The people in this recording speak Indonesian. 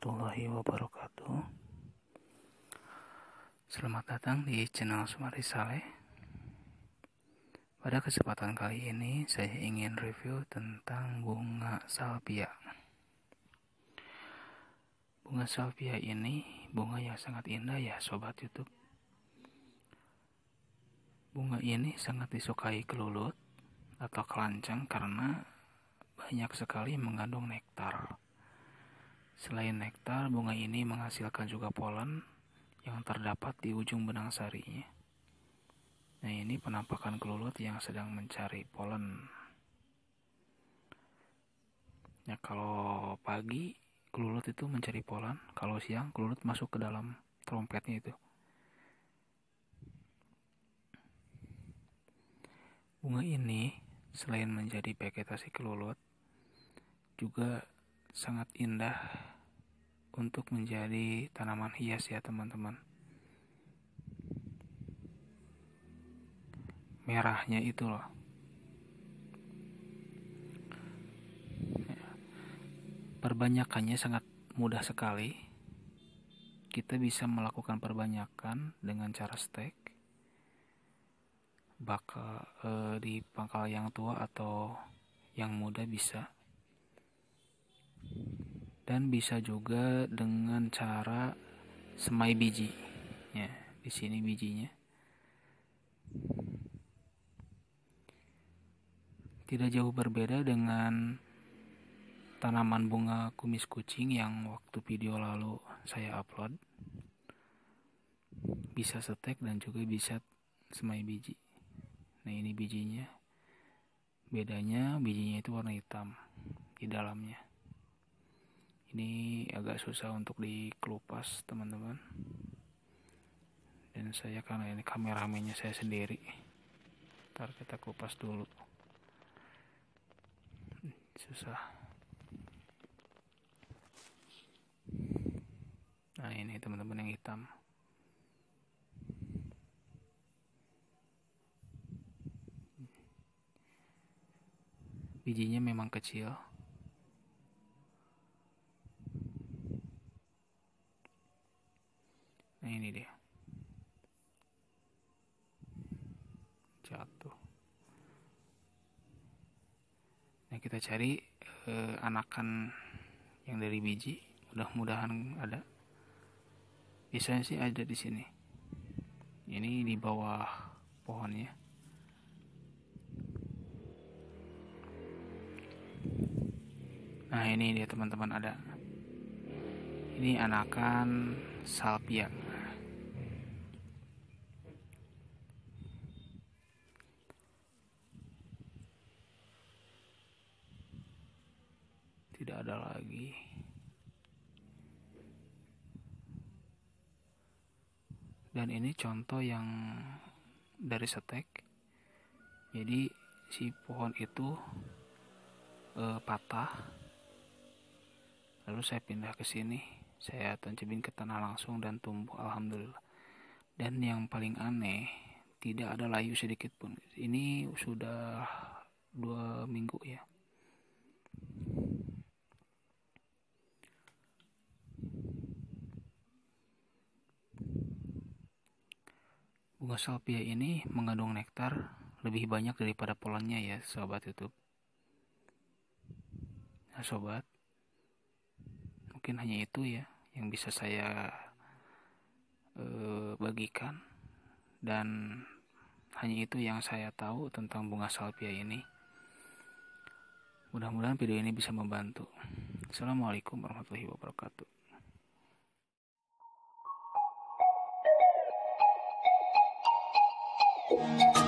warahmatullahi wabarakatuh Selamat datang di channel Sumari Saleh Pada kesempatan kali ini saya ingin review tentang bunga salvia Bunga salvia ini bunga yang sangat indah ya sobat youtube Bunga ini sangat disukai kelulut atau kelancang karena banyak sekali mengandung nektar. Selain nektar, bunga ini menghasilkan juga polen yang terdapat di ujung benang sarinya. Nah, ini penampakan kelulut yang sedang mencari polen. Ya, kalau pagi kelulut itu mencari polen, kalau siang kelulut masuk ke dalam trompetnya itu. Bunga ini selain menjadi vegetasi kelulut juga sangat indah untuk menjadi tanaman hias ya teman-teman merahnya itu loh perbanyakannya sangat mudah sekali kita bisa melakukan perbanyakan dengan cara stek bakal eh, di pangkal yang tua atau yang muda bisa dan bisa juga dengan cara semai biji ya di sini bijinya tidak jauh berbeda dengan tanaman bunga kumis kucing yang waktu video lalu saya upload bisa setek dan juga bisa semai biji nah ini bijinya bedanya bijinya itu warna hitam di dalamnya ini agak susah untuk dikelupas teman-teman dan saya karena ini kameramennya saya sendiri ntar kita kelupas dulu susah nah ini teman-teman yang hitam bijinya memang kecil Nah ini dia. Jatuh. Nah kita cari eh, anakan yang dari biji. Mudah-mudahan ada. Biasanya sih ada di sini. Ini di bawah pohonnya. Nah ini dia teman-teman ada. Ini anakan salpia. tidak ada lagi dan ini contoh yang dari setek jadi si pohon itu e, patah lalu saya pindah ke sini saya tancapin ke tanah langsung dan tumbuh alhamdulillah dan yang paling aneh tidak ada layu sedikit pun ini sudah dua minggu ya salvia ini mengandung nektar lebih banyak daripada polennya ya sobat YouTube. Nah, sobat, mungkin hanya itu ya yang bisa saya uh, bagikan dan hanya itu yang saya tahu tentang bunga salvia ini. Mudah-mudahan video ini bisa membantu. Assalamualaikum warahmatullahi wabarakatuh. Thank you.